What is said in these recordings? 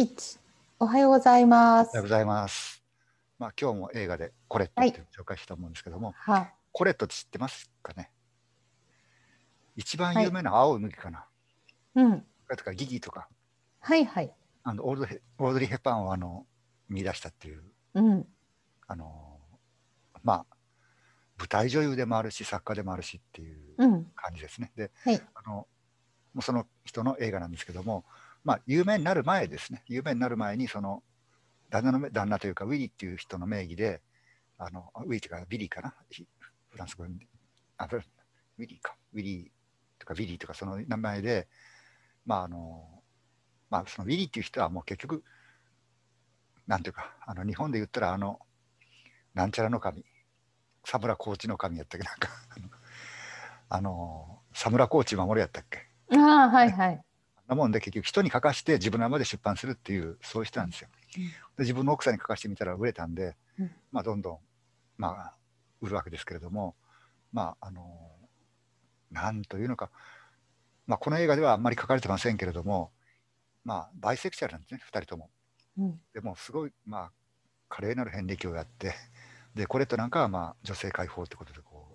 一、おはようございます。おはようございます。まあ今日も映画でコレットって紹介したと思うんですけども、はい、コレットって知ってますかね。一番有名な青い麦かな。はい、うん。とかギギとか。はいはい。あのオールドオードリーヘパンをあの見出したっていう。うん。あのまあ舞台女優でもあるし作家でもあるしっていう感じですね。うん、で、はい、あのもうその人の映画なんですけども。まあ、有名になる前ですね、有名になる前に、その旦那の旦那というか、ウィリーっていう人の名義で、あのウィリーというか、ビリーかな、フランス語で、あウィリーか、ウィリーとか、ビリーとか、その名前で、まああのまあ、そのウィリーっていう人はもう結局、なんていうか、あの日本で言ったら、あの、なんちゃらの神、サムラコーチの神やったっけ、なんかあの、サムラコーチ守るやったっけ。ああ、はいはい。なもんで結局人に書かして自分の名前で出版するっていうそういう人なんですよ。で自分の奥さんに書かしてみたら売れたんで、うん、まあ、どんどん、まあ、売るわけですけれどもまああのなんというのか、まあ、この映画ではあんまり書かれてませんけれども、まあ、バイセクシャルなんですね2人とも。うん、でもすごい、まあ、華麗なる遍歴をやってでコレットなんかは、まあ、女性解放ってことでこう、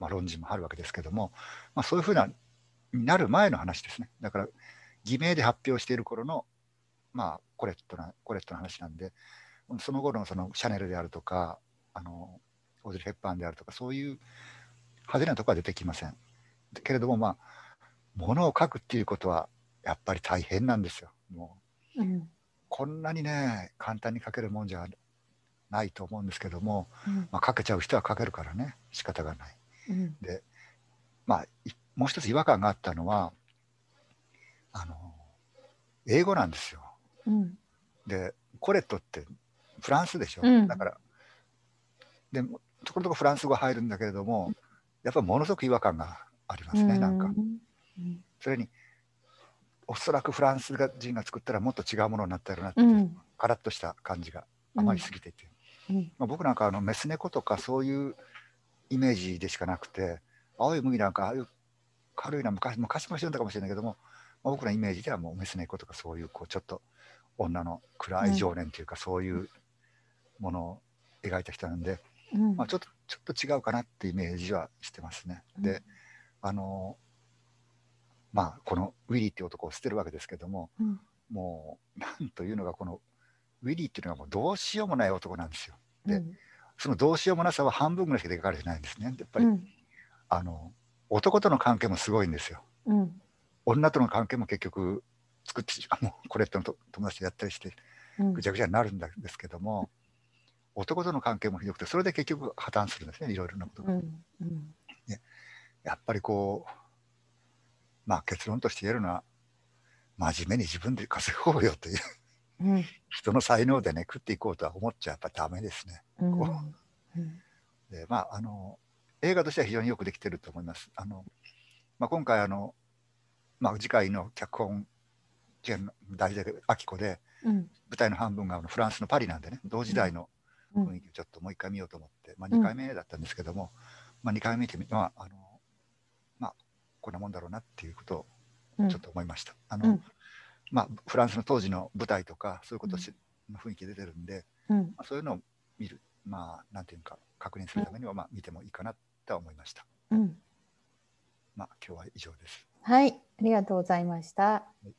まあ、論じもあるわけですけども、まあ、そういうふうなになる前の話ですね。だから、偽名で発表している頃の、まあ、コレットな、コレットの話なんで、その頃のそのシャネルであるとか、あの、オードリー・ヘッパーンであるとか、そういう派手なとこは出てきません。けれども、まあ、ものを書くっていうことは、やっぱり大変なんですよ。もう、うん、こんなにね、簡単に書けるもんじゃないと思うんですけども、うん、まあ、書けちゃう人は書けるからね、仕方がない。うん、で、まあ、一もう一つ違和感があったのはあの英語なんですよ。うん、でコレットってフランスでしょ、うん、だからでところどころフランス語入るんだけれどもやっぱりものすごく違和感がありますね、うん、なんか。それにおそらくフランス人が作ったらもっと違うものになったよなって、うん、カラッとした感じが余りすぎていて、うんうん、まあ、僕なんかあのメス猫とかそういうイメージでしかなくて青い麦なんかああいう軽いな昔昔もしてたかもしれないけども、まあ、僕のイメージではもう雌猫とかそういうこうちょっと女の暗い情念というか、そういうものを描いた人なんで、うん、まあ、ちょっとちょっと違うかなってイメージはしてますね。うん、であのまあこのウィリーっていう男を捨てるわけですけども、うん、もうなんというのがこのウィリーっていうのはもうどうしようもない男なんですよ。で、そのどうしようもなさは半分ぐらいしか出かれてないんですね。やっぱり、あの男との関係もすごいんですよ。うん、女との関係も結局作って もうこれと友達でやったりしてぐちゃぐちゃになるんですけども、うん、男との関係もひどくてそれで結局破綻するんですねいろいろなことが、うんうん、やっぱりこうまあ結論として言えるのは真面目に自分で稼ごうよという、うん、人の才能でね食っていこうとは思っちゃやっぱダメですね。こうでまああの映画としては非常によくできてると思います。あのまあ、今回あの、まあ、次回の脚本大事できこで、うん、舞台の半分がフランスのパリなんでね同時代の雰囲気をちょっともう一回見ようと思って、まあ、2回目だったんですけども、まあ、2回目見てみまああのまあこんなもんだろうなっていうことをちょっと思いました。あのまあ、フランスの当時の舞台とかそういうことし、の雰囲気出てるんで、まあ、そういうのを見るまあなんていうか確認するためには、まあ、見てもいいかなと思いました。うん、まあ、今日は以上です。はい、ありがとうございました。はい